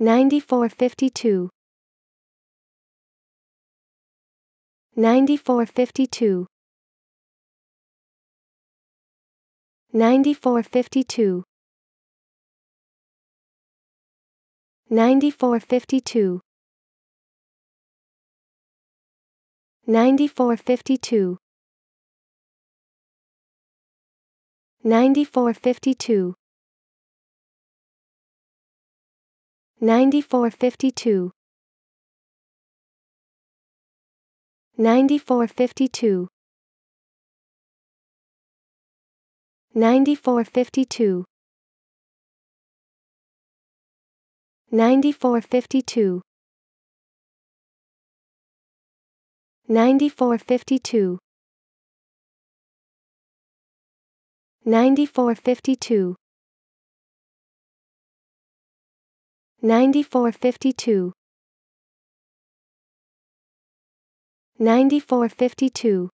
9452 9452 9452 9452 9452 9452 9452 9452 9452 9452 9452 9452 9452 9452